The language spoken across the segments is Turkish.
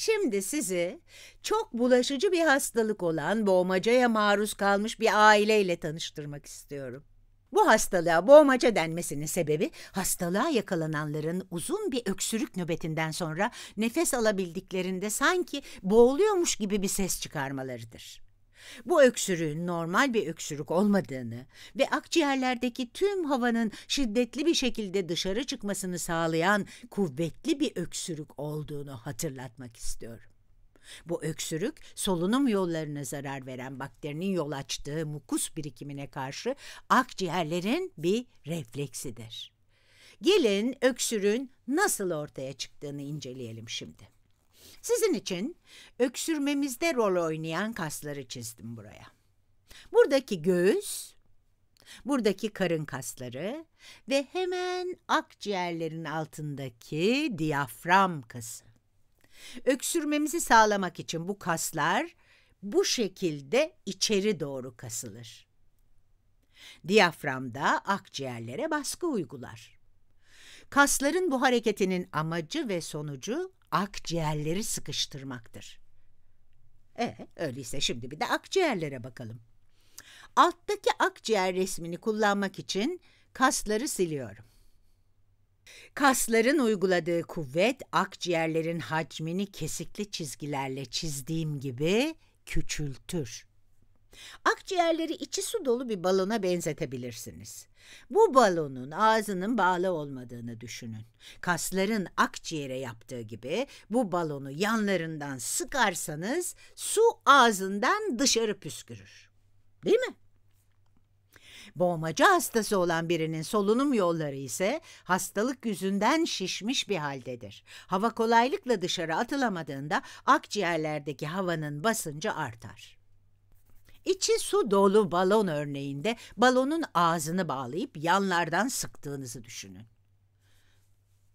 Şimdi sizi çok bulaşıcı bir hastalık olan boğmacaya maruz kalmış bir aileyle tanıştırmak istiyorum. Bu hastalığa boğmaca denmesinin sebebi hastalığa yakalananların uzun bir öksürük nöbetinden sonra nefes alabildiklerinde sanki boğuluyormuş gibi bir ses çıkarmalarıdır. Bu öksürüğün normal bir öksürük olmadığını ve akciğerlerdeki tüm havanın şiddetli bir şekilde dışarı çıkmasını sağlayan kuvvetli bir öksürük olduğunu hatırlatmak istiyorum. Bu öksürük solunum yollarına zarar veren bakterinin yol açtığı mukus birikimine karşı akciğerlerin bir refleksidir. Gelin öksürüğün nasıl ortaya çıktığını inceleyelim şimdi. Sizin için öksürmemizde rol oynayan kasları çizdim buraya. Buradaki göğüs, buradaki karın kasları ve hemen akciğerlerin altındaki diyafram kası. Öksürmemizi sağlamak için bu kaslar bu şekilde içeri doğru kasılır. da akciğerlere baskı uygular. Kasların bu hareketinin amacı ve sonucu akciğerleri sıkıştırmaktır. E öyleyse şimdi bir de akciğerlere bakalım. Alttaki akciğer resmini kullanmak için kasları siliyorum. Kasların uyguladığı kuvvet akciğerlerin hacmini kesikli çizgilerle çizdiğim gibi küçültür. Akciğerleri içi su dolu bir balona benzetebilirsiniz. Bu balonun ağzının bağlı olmadığını düşünün. Kasların akciğere yaptığı gibi bu balonu yanlarından sıkarsanız su ağzından dışarı püskürür. Değil mi? Boğmaca hastası olan birinin solunum yolları ise hastalık yüzünden şişmiş bir haldedir. Hava kolaylıkla dışarı atılamadığında akciğerlerdeki havanın basıncı artar. İçi su dolu balon örneğinde balonun ağzını bağlayıp yanlardan sıktığınızı düşünün.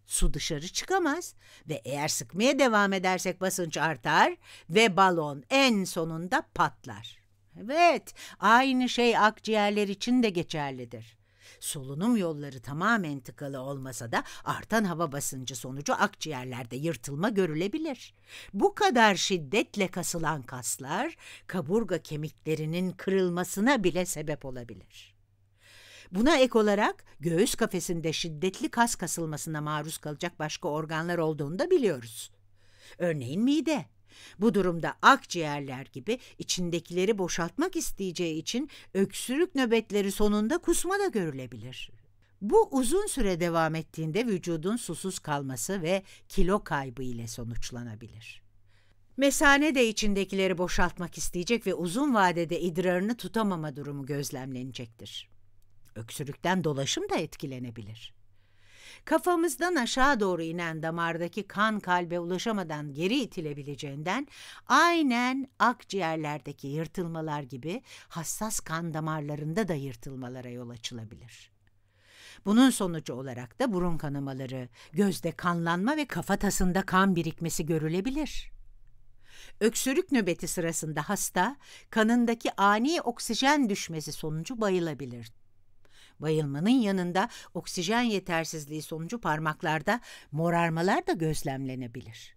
Su dışarı çıkamaz ve eğer sıkmaya devam edersek basınç artar ve balon en sonunda patlar. Evet, aynı şey akciğerler için de geçerlidir. Solunum yolları tamamen tıkalı olmasa da artan hava basıncı sonucu akciğerlerde yırtılma görülebilir. Bu kadar şiddetle kasılan kaslar kaburga kemiklerinin kırılmasına bile sebep olabilir. Buna ek olarak göğüs kafesinde şiddetli kas kasılmasına maruz kalacak başka organlar olduğunu da biliyoruz. Örneğin mide. Bu durumda akciğerler gibi içindekileri boşaltmak isteyeceği için öksürük nöbetleri sonunda kusma da görülebilir. Bu uzun süre devam ettiğinde vücudun susuz kalması ve kilo kaybı ile sonuçlanabilir. Mesane de içindekileri boşaltmak isteyecek ve uzun vadede idrarını tutamama durumu gözlemlenecektir. Öksürükten dolaşım da etkilenebilir. Kafamızdan aşağı doğru inen damardaki kan kalbe ulaşamadan geri itilebileceğinden aynen akciğerlerdeki yırtılmalar gibi hassas kan damarlarında da yırtılmalara yol açılabilir. Bunun sonucu olarak da burun kanamaları, gözde kanlanma ve kafatasında kan birikmesi görülebilir.'' Öksürük nöbeti sırasında hasta kanındaki ani oksijen düşmesi sonucu bayılabilir. Bayılmanın yanında oksijen yetersizliği sonucu parmaklarda morarmalar da gözlemlenebilir.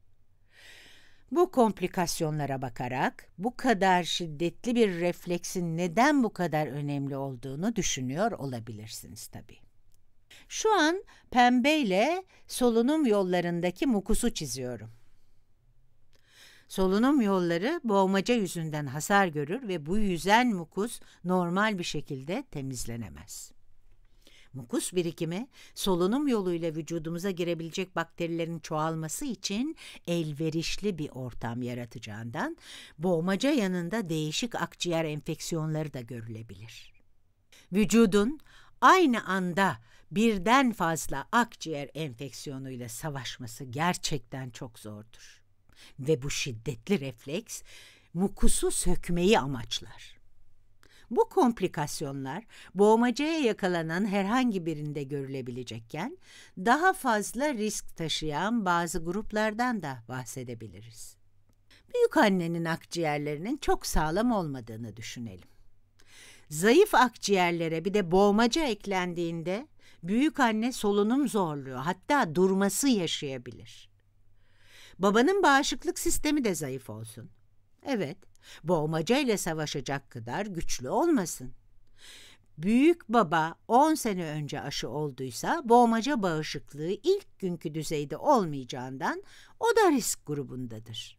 Bu komplikasyonlara bakarak bu kadar şiddetli bir refleksin neden bu kadar önemli olduğunu düşünüyor olabilirsiniz tabii. Şu an pembeyle solunum yollarındaki mukusu çiziyorum. Solunum yolları boğmaca yüzünden hasar görür ve bu yüzen mukus normal bir şekilde temizlenemez. Mukus birikimi solunum yoluyla vücudumuza girebilecek bakterilerin çoğalması için elverişli bir ortam yaratacağından boğmaca yanında değişik akciğer enfeksiyonları da görülebilir. Vücudun aynı anda birden fazla akciğer enfeksiyonuyla savaşması gerçekten çok zordur. Ve bu şiddetli refleks mukusu sökmeyi amaçlar. Bu komplikasyonlar boğmacaya yakalanan herhangi birinde görülebilecekken daha fazla risk taşıyan bazı gruplardan da bahsedebiliriz. Büyük annenin akciğerlerinin çok sağlam olmadığını düşünelim. Zayıf akciğerlere bir de boğmaca eklendiğinde büyük anne solunum zorluyor hatta durması yaşayabilir. Babanın bağışıklık sistemi de zayıf olsun. Evet, boğmaca ile savaşacak kadar güçlü olmasın. Büyük baba 10 sene önce aşı olduysa boğmaca bağışıklığı ilk günkü düzeyde olmayacağından o da risk grubundadır.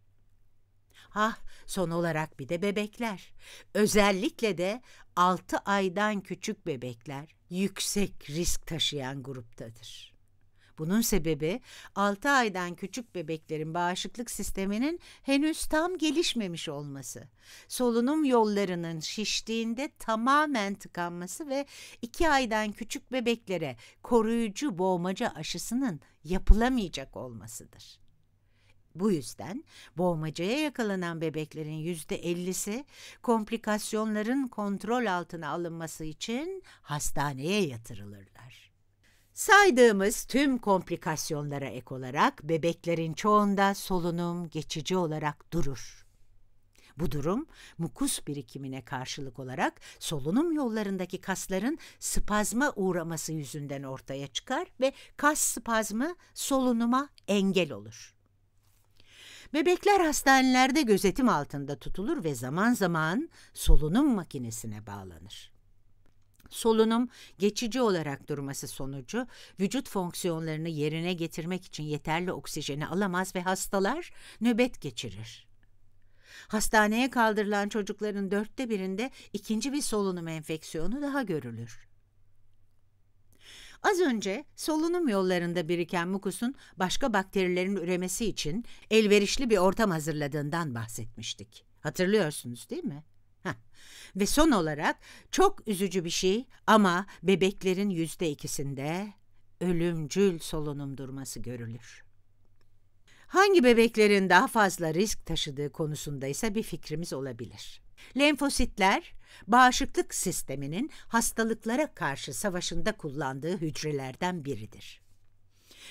Ah son olarak bir de bebekler. Özellikle de 6 aydan küçük bebekler yüksek risk taşıyan gruptadır. Bunun sebebi 6 aydan küçük bebeklerin bağışıklık sisteminin henüz tam gelişmemiş olması. Solunum yollarının şiştiğinde tamamen tıkanması ve 2 aydan küçük bebeklere koruyucu boğmaca aşısının yapılamayacak olmasıdır. Bu yüzden boğmacaya yakalanan bebeklerin yüzde %50'si komplikasyonların kontrol altına alınması için hastaneye yatırılırlar. Saydığımız tüm komplikasyonlara ek olarak bebeklerin çoğunda solunum geçici olarak durur. Bu durum mukus birikimine karşılık olarak solunum yollarındaki kasların spazma uğraması yüzünden ortaya çıkar ve kas spazmı solunuma engel olur. Bebekler hastanelerde gözetim altında tutulur ve zaman zaman solunum makinesine bağlanır solunum geçici olarak durması sonucu vücut fonksiyonlarını yerine getirmek için yeterli oksijeni alamaz ve hastalar nöbet geçirir. Hastaneye kaldırılan çocukların dörtte birinde ikinci bir solunum enfeksiyonu daha görülür. Az önce solunum yollarında biriken mukusun başka bakterilerin üremesi için elverişli bir ortam hazırladığından bahsetmiştik. Hatırlıyorsunuz değil mi? Ve son olarak çok üzücü bir şey ama bebeklerin yüzde ikisinde ölümcül solunum durması görülür. Hangi bebeklerin daha fazla risk taşıdığı konusunda ise bir fikrimiz olabilir. Lenfositler, bağışıklık sisteminin hastalıklara karşı savaşında kullandığı hücrelerden biridir.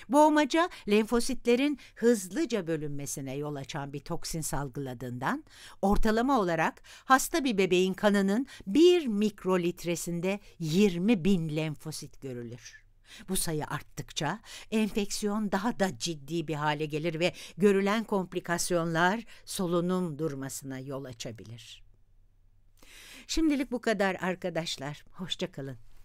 Boğmaca, lenfositlerin hızlıca bölünmesine yol açan bir toksin salgıladığından, ortalama olarak hasta bir bebeğin kanının 1 mikrolitresinde 20 bin lenfosit görülür. Bu sayı arttıkça enfeksiyon daha da ciddi bir hale gelir ve görülen komplikasyonlar solunum durmasına yol açabilir. Şimdilik bu kadar arkadaşlar. Hoşçakalın.